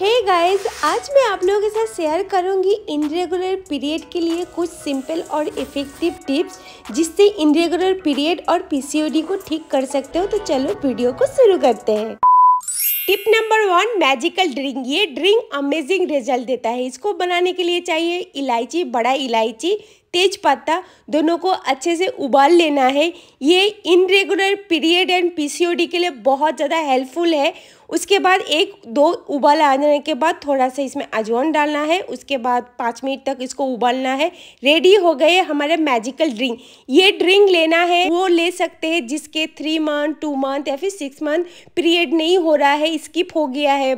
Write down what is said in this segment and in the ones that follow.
हे hey guys आज मैं आप लोगों के साथ शेयर करूंगी इनरेगुलर पीरियड के लिए कुछ सिंपल और इफ़ेक्टिव टिप्स जिससे इनरेगुलर पीरियड और पीसीओडी को ठीक कर सकते हो तो चलो वीडियो को शुरू करते हैं tip number one magical drink ये ड्रिंक अमेजिंग रिजल्ट देता है इसको बनाने के लिए चाहिए इलायची बड़ा इलायची तेज पत्ता दोनों को अच्छे से उबाल लेना है ये इनरेगुलर पीरियड एंड पीसीओडी के लिए बहुत ज़्यादा हेल्पफुल है उसके बाद एक दो उबाल आने के बाद थोड़ा सा इसमें अजवाइन डालना है उसके बाद पाँच मिनट तक इसको उबालना है रेडी हो गए हमारे मैजिकल ड्रिंक ये ड्रिंक लेना है वो ले सकते हैं जिसके थ्री मंथ टू मंथ या फिर सिक्स मंथ पीरियड नहीं हो रहा है स्किप हो गया है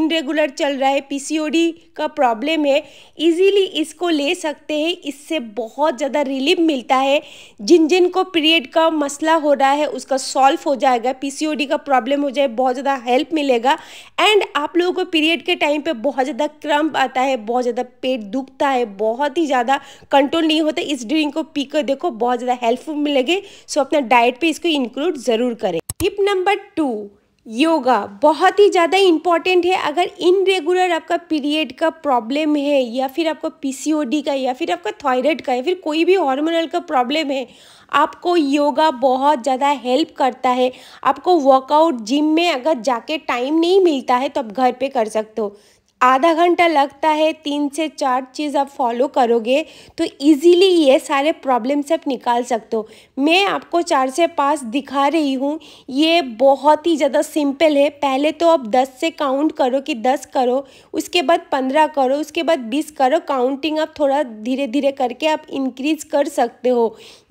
इनरेगुलर चल रहा है पी का प्रॉब्लम है ईजीली इसको ले सकते हैं इससे से बहुत ज़्यादा रिलीफ मिलता है जिन जिन को पीरियड का मसला हो रहा है उसका सॉल्व हो जाएगा पीसीओडी का प्रॉब्लम हो जाए बहुत ज़्यादा हेल्प मिलेगा एंड आप लोगों को पीरियड के टाइम पे बहुत ज़्यादा क्रम्प आता है बहुत ज़्यादा पेट दुखता है बहुत ही ज़्यादा कंट्रोल नहीं होता इस ड्रिंक को पी कर देखो बहुत ज़्यादा हेल्पफुल मिलेगी सो अपना डाइट पर इसको इंक्लूड ज़रूर करें टिप नंबर टू योगा बहुत ही ज़्यादा इम्पॉर्टेंट है अगर इनरेगुलर आपका पीरियड का प्रॉब्लम है या फिर आपका पीसीओडी का या फिर आपका थायराइड का या फिर कोई भी हार्मोनल का प्रॉब्लम है आपको योगा बहुत ज़्यादा हेल्प करता है आपको वर्कआउट जिम में अगर जाके टाइम नहीं मिलता है तो आप घर पे कर सकते हो आधा घंटा लगता है तीन से चार चीज़ आप फॉलो करोगे तो इजीली ये सारे प्रॉब्लम से आप निकाल सकते हो मैं आपको चार से पाँच दिखा रही हूँ ये बहुत ही ज़्यादा सिंपल है पहले तो आप दस से काउंट करो कि दस करो उसके बाद पंद्रह करो उसके बाद बीस करो काउंटिंग आप थोड़ा धीरे धीरे करके आप इंक्रीज कर सकते हो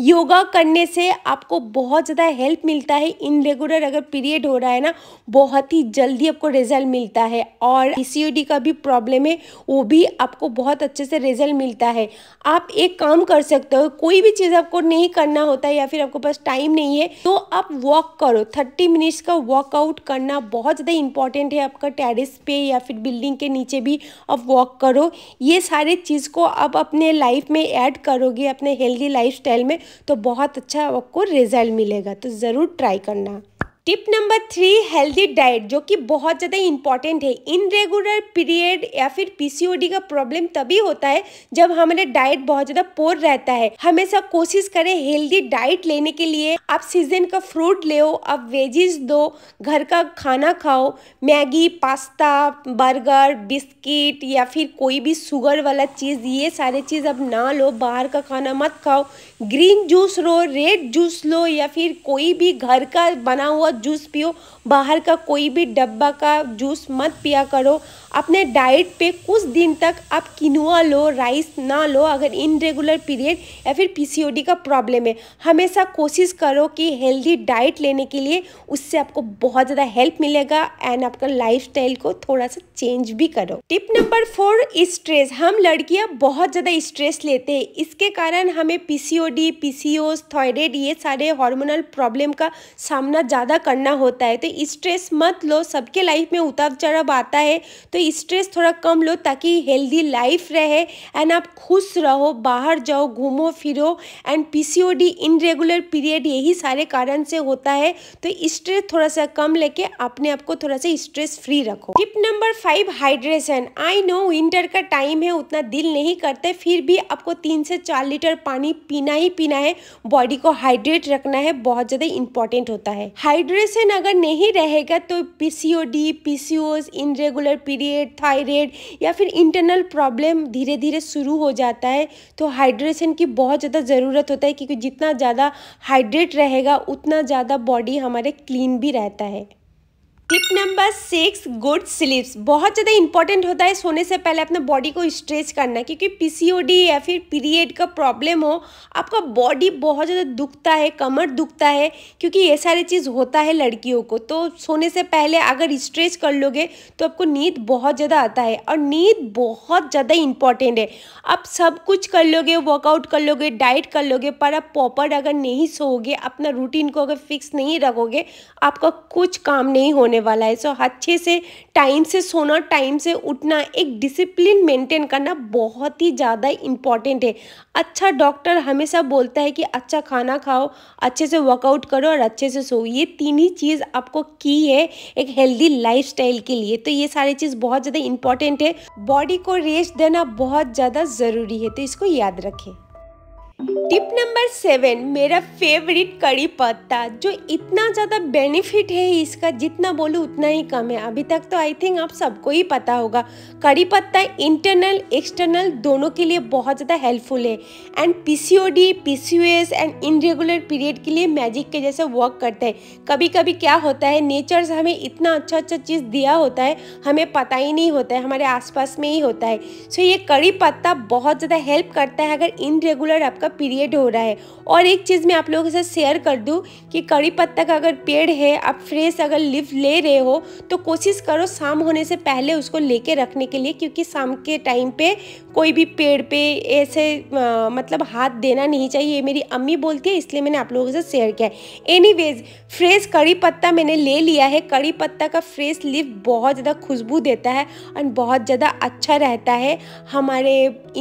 योगा करने से आपको बहुत ज़्यादा हेल्प मिलता है इनरेगुलर अगर पीरियड हो रहा है ना बहुत ही जल्दी आपको रिजल्ट मिलता है और पी का भी प्रॉब्लम है वो भी आपको बहुत अच्छे से रिजल्ट मिलता है आप एक काम कर सकते हो कोई भी चीज़ आपको नहीं करना होता है या फिर आपके पास टाइम नहीं है तो आप वॉक करो थर्टी मिनट्स का वॉकआउट करना बहुत ज़्यादा इंपॉर्टेंट है आपका टेरिस पे या फिर बिल्डिंग के नीचे भी आप वॉक करो ये सारे चीज़ को आप अपने लाइफ में ऐड करोगे अपने हेल्दी लाइफ में तो बहुत अच्छा आपको रिजल्ट मिलेगा तो ज़रूर ट्राई करना tip number three healthy diet जो कि बहुत ज़्यादा इंपॉर्टेंट है इनरेगुलर पीरियड या फिर पीसीओडी का प्रॉब्लम तभी होता है जब हमारे डाइट बहुत ज़्यादा पोर रहता है हमेशा कोशिश करें हेल्दी डाइट लेने के लिए आप सीजन का फ्रूट ले आप वेजिस दो घर का खाना खाओ मैगी पास्ता बर्गर बिस्किट या फिर कोई भी शुगर वाला चीज़ ये सारे चीज़ अब ना लो बाहर का खाना मत खाओ ग्रीन जूस लो रेड जूस लो या फिर कोई भी घर का बना हुआ जूस पियो बाहर का कोई भी डब्बा का जूस मत पिया करो अपने डाइट पे कुछ दिन तक आप किनुआ लो राइस ना लो अगर इनरेगुलर पीरियड या फिर पीसीओडी का प्रॉब्लम है हमेशा कोशिश करो कि हेल्दी डाइट लेने के लिए उससे आपको बहुत ज़्यादा हेल्प मिलेगा एंड आपका लाइफ को थोड़ा सा चेंज भी करो टिप नंबर फोर स्ट्रेस हम लड़कियाँ बहुत ज़्यादा स्ट्रेस लेते हैं इसके कारण हमें पीसीओ पीसीओडी पीसीओ थायराइड ये सारे हार्मोनल प्रॉब्लम का सामना ज़्यादा करना होता है तो स्ट्रेस मत लो सबके लाइफ में उतार चढ़ाव आता है तो स्ट्रेस थोड़ा कम लो ताकि हेल्दी लाइफ रहे एंड आप खुश रहो बाहर जाओ घूमो फिरो एंड पीसीओडी इनरेगुलर पीरियड यही सारे कारण से होता है तो स्ट्रेस थोड़ा सा कम लेके अपने आप को थोड़ा सा स्ट्रेस फ्री रखो tip number five hydration I know winter का टाइम है उतना दिल नहीं करते फिर भी आपको तीन से चार लीटर पानी पीना ही पीना है बॉडी को हाइड्रेट रखना है बहुत ज़्यादा इंपॉर्टेंट होता है हाइड्रेशन अगर नहीं रहेगा तो PCOD PCO irregular period thyroid या फिर इंटरनल प्रॉब्लम धीरे धीरे शुरू हो जाता है तो हाइड्रेशन की बहुत ज़्यादा ज़रूरत होता है क्योंकि जितना ज़्यादा हाइड्रेट रहेगा उतना ज़्यादा बॉडी हमारे क्लीन भी रहता है tip number six good sleeps बहुत ज़्यादा इंपॉर्टेंट होता है सोने से पहले अपने बॉडी को स्ट्रेच करना क्योंकि पीसीओडी या फिर पीरियड का प्रॉब्लम हो आपका बॉडी बहुत ज़्यादा दुखता है कमर दुखता है क्योंकि ये सारे चीज़ होता है लड़कियों को तो सोने से पहले अगर स्ट्रेच कर लोगे तो आपको नींद बहुत ज़्यादा आता है और नींद बहुत ज़्यादा इंपॉर्टेंट है आप सब कुछ कर लोगे वर्कआउट कर लोगे डाइट कर लोगे पर आप प्रॉपर अगर नहीं सोओगे अपना रूटीन को अगर फिक्स नहीं रखोगे आपका कुछ काम नहीं होने होने वाला है सो अच्छे से टाइम से सोना टाइम से उठना एक डिसिप्लिन मेंटेन करना बहुत ही ज़्यादा इम्पॉर्टेंट है अच्छा डॉक्टर हमेशा बोलता है कि अच्छा खाना खाओ अच्छे से वर्कआउट करो और अच्छे से सो ये तीन ही चीज़ आपको की है एक हेल्दी लाइफ के लिए तो ये सारी चीज़ बहुत ज़्यादा इम्पॉर्टेंट है बॉडी को रेस्ट देना बहुत ज़्यादा ज़रूरी है तो इसको याद रखें टिप नंबर सेवन मेरा फेवरेट कड़ी पत्ता जो इतना ज़्यादा बेनिफिट है इसका जितना बोलूँ उतना ही कम है अभी तक तो आई थिंक आप सबको ही पता होगा कड़ी पत्ता इंटरनल एक्सटर्नल दोनों के लिए बहुत ज़्यादा हेल्पफुल है and PCOD PCOS and irregular period के लिए मैजिक के जैसे वर्क करता है कभी कभी क्या होता है नेचर से हमें इतना अच्छा अच्छा चीज़ दिया होता है हमें पता ही नहीं होता है हमारे आसपास में ही होता है सो so, ये कड़ी पत्ता बहुत ज़्यादा हेल्प करता है अगर इनरेगुलर आपका आपका पीरियड हो रहा है और एक चीज़ मैं आप लोगों के साथ शेयर कर दूँ कि कड़ी पत्ता का अगर पेड़ है आप फ्रेश अगर लिव ले रहे हो तो कोशिश करो शाम होने से पहले उसको लेके रखने के लिए क्योंकि शाम के टाइम पे कोई भी पेड़ पे ऐसे आ, मतलब हाथ देना नहीं चाहिए ये मेरी अम्मी बोलती है इसलिए मैंने आप लोगों के साथ शेयर किया है एनीवेज फ्रेश कड़ी पत्ता मैंने ले लिया है कड़ी पत्ता का फ्रेश लिव बहुत ज़्यादा खुशबू देता है और बहुत ज़्यादा अच्छा रहता है हमारे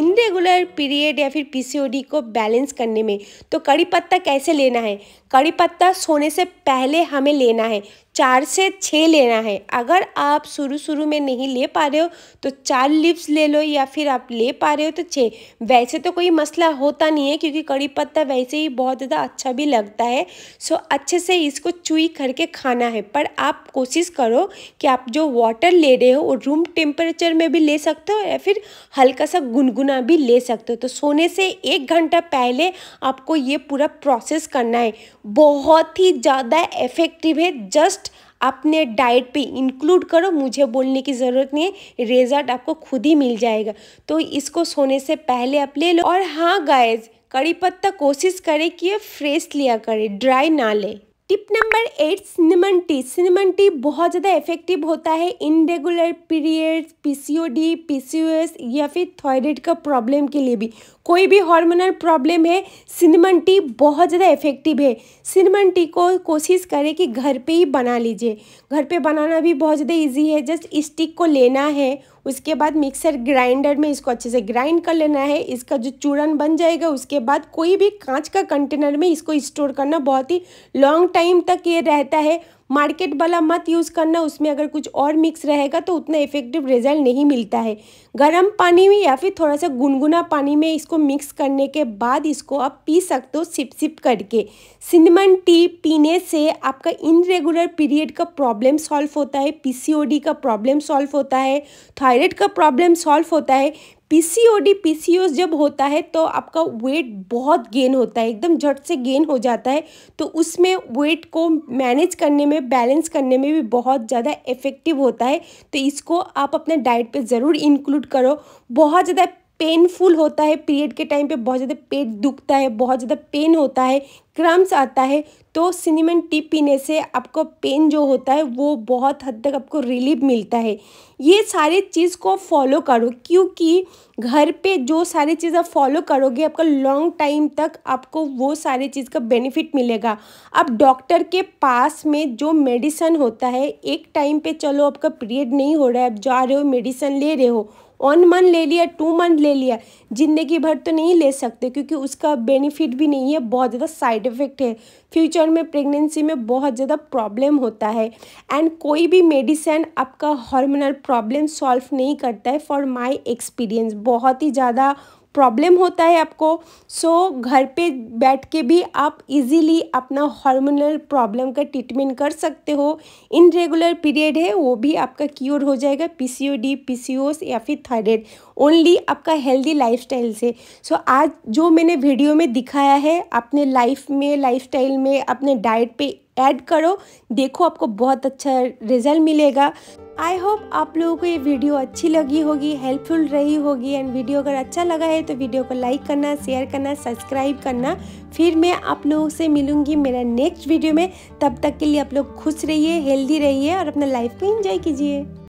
इनरेगुलर पीरियड या फिर पीसीओडी को बैलेंस करने में तो कड़ी पत्ता कैसे लेना है कड़ी पत्ता सोने से पहले हमें लेना है चार से छः लेना है अगर आप शुरू शुरू में नहीं ले पा रहे हो तो चार लिप्स ले लो या फिर आप ले पा रहे हो तो छः वैसे तो कोई मसला होता नहीं है क्योंकि कड़ी पत्ता वैसे ही बहुत ज़्यादा अच्छा भी लगता है सो अच्छे से इसको चुई करके खाना है पर आप कोशिश करो कि आप जो वाटर ले रहे हो वो रूम टेम्परेचर में भी ले सकते हो या फिर हल्का सा गुनगुना भी ले सकते हो तो सोने से एक घंटा पहले आपको ये पूरा प्रोसेस करना है बहुत ही ज़्यादा इफ़ेक्टिव है जस्ट अपने डाइट पे इंक्लूड करो मुझे बोलने की ज़रूरत नहीं है रिजल्ट आपको खुद ही मिल जाएगा तो इसको सोने से पहले आप ले लो और हाँ गाइज कड़ी पत्ता कोशिश करें कि ये फ्रेश लिया करें ड्राई ना लें tip number eight cinnamon tea cinnamon tea बहुत ज़्यादा इफेक्टिव होता है इनरेगुलर पीरियड्स पीसीओडी पीसीओएस या फिर थायराइड का प्रॉब्लम के लिए भी कोई भी हार्मोनल प्रॉब्लम है सिनेमन टी बहुत ज़्यादा इफेक्टिव है सिनेमन टी को कोशिश करें कि घर पे ही बना लीजिए घर पे बनाना भी बहुत ज़्यादा इजी है जस्ट स्टिक को लेना है उसके बाद मिक्सर ग्राइंडर में इसको अच्छे से ग्राइंड कर लेना है इसका जो चूरन बन जाएगा उसके बाद कोई भी कांच का कंटेनर में इसको स्टोर करना बहुत ही लॉन्ग टाइम तक ये रहता है मार्केट वाला मत यूज़ करना उसमें अगर कुछ और मिक्स रहेगा तो उतना इफेक्टिव रिजल्ट नहीं मिलता है गर्म पानी में या फिर थोड़ा सा गुनगुना पानी में इसको मिक्स करने के बाद इसको आप पी सकते हो सिप सिप करके सिनेमन टी पीने से आपका इनरेगुलर पीरियड का प्रॉब्लम सॉल्व होता है पीसीओडी का प्रॉब्लम सॉल्व होता है थायराइड का प्रॉब्लम सॉल्व होता है पीसीओडी पीसीओस जब होता है तो आपका वेट बहुत गेन होता है एकदम झट से गेन हो जाता है तो उसमें वेट को मैनेज करने में बैलेंस करने में भी बहुत ज़्यादा इफ़ेक्टिव होता है तो इसको आप अपने डाइट पे ज़रूर इंक्लूड करो बहुत ज़्यादा पेनफुल होता है पीरियड के टाइम पे बहुत ज़्यादा पेट दुखता है बहुत ज़्यादा पेन होता है क्रम्स आता है तो सिनेमन टी पीने से आपको पेन जो होता है वो बहुत हद तक आपको रिलीफ मिलता है ये सारे चीज़ को फॉलो करो क्योंकि घर पे जो सारी चीज़ आप फॉलो करोगे आपका लॉन्ग टाइम तक आपको वो सारे चीज़ का बेनिफिट मिलेगा अब डॉक्टर के पास में जो मेडिसन होता है एक टाइम पे चलो आपका पीरियड नहीं हो रहा है आप जा रहे हो मेडिसन ले रहे हो वन मंथ ले लिया टू मंथ ले लिया ज़िंदगी भर तो नहीं ले सकते क्योंकि उसका बेनिफिट भी नहीं है बहुत ज़्यादा साइड इफ़ेक्ट है फ्यूचर में प्रेगनेंसी में बहुत ज़्यादा प्रॉब्लम होता है एंड कोई भी मेडिसिन आपका हार्मोनल प्रॉब्लम सॉल्व नहीं करता है फॉर माय एक्सपीरियंस बहुत ही ज़्यादा प्रॉब्लम होता है आपको सो घर पे बैठ के भी आप इजीली अपना हार्मोनल प्रॉब्लम का ट्रीटमेंट कर सकते हो इन रेगुलर पीरियड है वो भी आपका क्योर हो जाएगा पीसीओडी पीसीओस या फिर थायराइड ओनली आपका हेल्दी लाइफस्टाइल से सो so, आज जो मैंने वीडियो में दिखाया है अपने लाइफ में लाइफस्टाइल में अपने डाइट पे ऐड करो देखो आपको बहुत अच्छा रिजल्ट मिलेगा आई होप आप लोगों को ये वीडियो अच्छी लगी होगी हेल्पफुल रही होगी एंड वीडियो अगर अच्छा लगा है तो वीडियो को लाइक करना शेयर करना सब्सक्राइब करना फिर मैं आप लोगों से मिलूंगी मेरा नेक्स्ट वीडियो में तब तक के लिए आप लोग खुश रहिए हेल्दी रहिए और अपना लाइफ को एंजॉय कीजिए